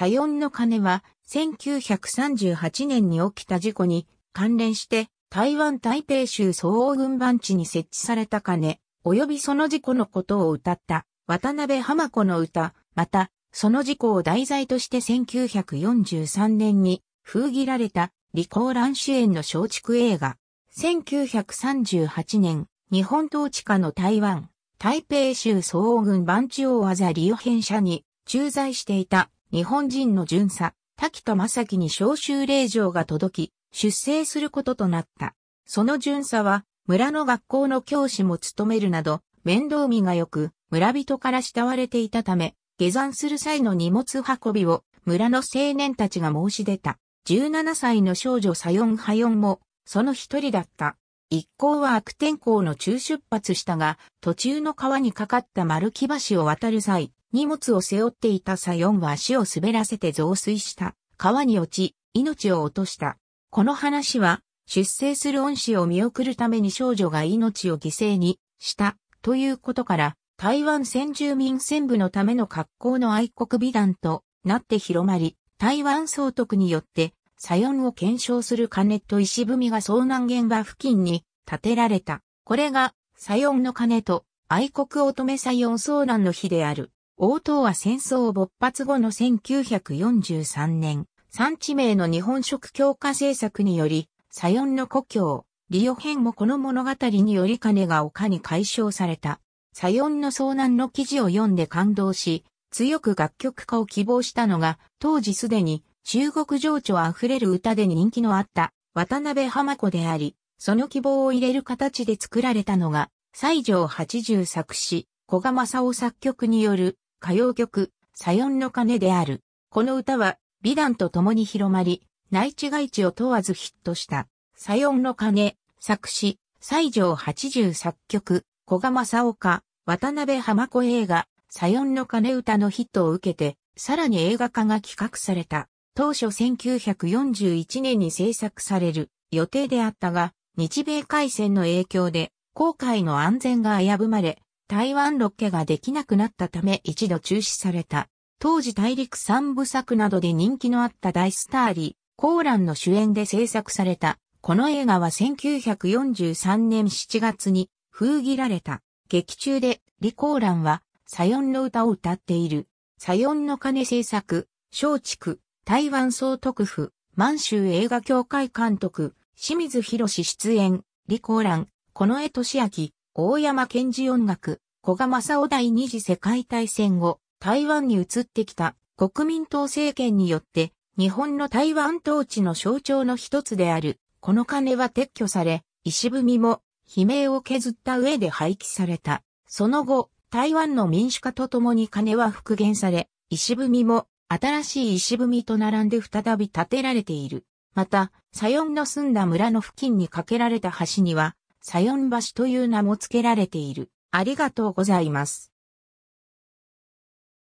サヨンの鐘は1938年に起きた事故に関連して台湾台北州総合軍番地に設置された鐘、及びその事故のことを歌った渡辺浜子の歌、またその事故を題材として1943年に封切られた李光蘭主演の松竹映画。1938年、日本統治下の台湾、台北州総合軍番地大技リオ編社に駐在していた日本人の巡査、滝田正樹に召集令状が届き、出征することとなった。その巡査は、村の学校の教師も務めるなど、面倒見が良く、村人から慕われていたため、下山する際の荷物運びを村の青年たちが申し出た。17歳の少女サヨンハヨンも、その一人だった。一行は悪天候の中出発したが、途中の川にかかった丸木橋を渡る際、荷物を背負っていたサヨンは足を滑らせて増水した川に落ち、命を落とした。この話は、出生する恩師を見送るために少女が命を犠牲にしたということから、台湾先住民戦部のための格好の愛国美談となって広まり、台湾総督によって、サヨンを検証する金と石踏みが遭難現場付近に建てられた。これが、サヨンの鐘と愛国乙女サヨン遭難の日である。王党は戦争勃発後の1943年、産地名の日本食強化政策により、サヨンの故郷、リオ編もこの物語により金が丘に解消された。サヨンの遭難の記事を読んで感動し、強く楽曲化を希望したのが、当時すでに中国情緒あふれる歌で人気のあった渡辺浜子であり、その希望を入れる形で作られたのが、西条八十作詞、小賀正夫作曲による歌謡曲、サヨンの鐘である。この歌は、美談と共に広まり、内地外地を問わずヒットした。サヨンの鐘、作詞、西条八十作曲、小賀正岡、渡辺浜子映画、サヨンの鐘歌のヒットを受けて、さらに映画化が企画された。当初1941年に制作される予定であったが、日米海戦の影響で、航海の安全が危ぶまれ、台湾ロケができなくなったため一度中止された。当時大陸三部作などで人気のあった大スターリー、コーランの主演で制作された。この映画は1943年7月に封切られた。劇中でリコーランはサヨンの歌を歌っている。サヨンの鐘制作、松竹、台湾総督府、満州映画協会監督、清水博出演、リコーラン、この江俊明、大山賢治音楽、古賀正夫第二次世界大戦後、台湾に移ってきた国民党政権によって、日本の台湾統治の象徴の一つである、この鐘は撤去され、石踏みも、悲鳴を削った上で廃棄された。その後、台湾の民主化とともに鐘は復元され、石踏みも、新しい石踏みと並んで再び建てられている。また、左四の住んだ村の付近に架けられた橋には、サヨン橋という名も付けられている。ありがとうございます。